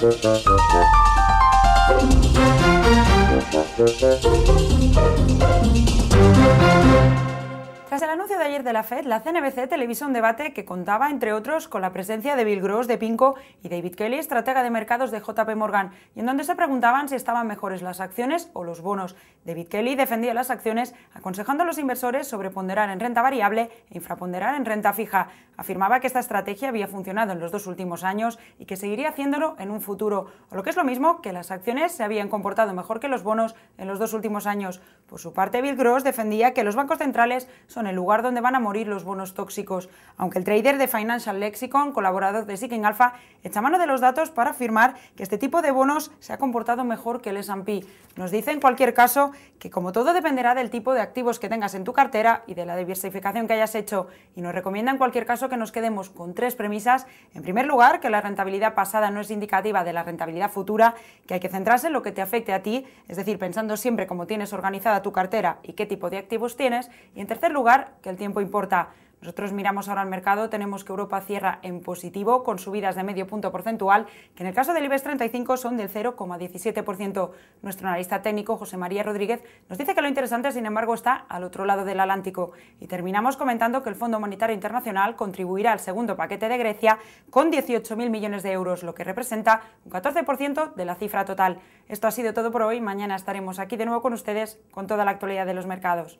Thank you. el anuncio de ayer de la FED, la CNBC televisó un debate que contaba, entre otros, con la presencia de Bill Gross de Pinco y David Kelly, estratega de mercados de JP Morgan, y en donde se preguntaban si estaban mejores las acciones o los bonos. David Kelly defendía las acciones, aconsejando a los inversores sobreponderar en renta variable e infraponderar en renta fija. Afirmaba que esta estrategia había funcionado en los dos últimos años y que seguiría haciéndolo en un futuro, o lo que es lo mismo, que las acciones se habían comportado mejor que los bonos en los dos últimos años. Por su parte, Bill Gross defendía que los bancos centrales son el lugar donde van a morir los bonos tóxicos, aunque el trader de Financial Lexicon, colaborador de Seeking Alpha, echa mano de los datos para afirmar que este tipo de bonos se ha comportado mejor que el S&P. Nos dice en cualquier caso que como todo dependerá del tipo de activos que tengas en tu cartera y de la diversificación que hayas hecho y nos recomienda en cualquier caso que nos quedemos con tres premisas. En primer lugar, que la rentabilidad pasada no es indicativa de la rentabilidad futura, que hay que centrarse en lo que te afecte a ti, es decir, pensando siempre cómo tienes organizada tu cartera y qué tipo de activos tienes. Y en tercer lugar, que el tiempo importa. Nosotros miramos ahora al mercado, tenemos que Europa cierra en positivo con subidas de medio punto porcentual, que en el caso del IBEX 35 son del 0,17%. Nuestro analista técnico, José María Rodríguez, nos dice que lo interesante, sin embargo, está al otro lado del Atlántico. Y terminamos comentando que el Fondo Monetario Internacional contribuirá al segundo paquete de Grecia con 18.000 millones de euros, lo que representa un 14% de la cifra total. Esto ha sido todo por hoy. Mañana estaremos aquí de nuevo con ustedes con toda la actualidad de los mercados.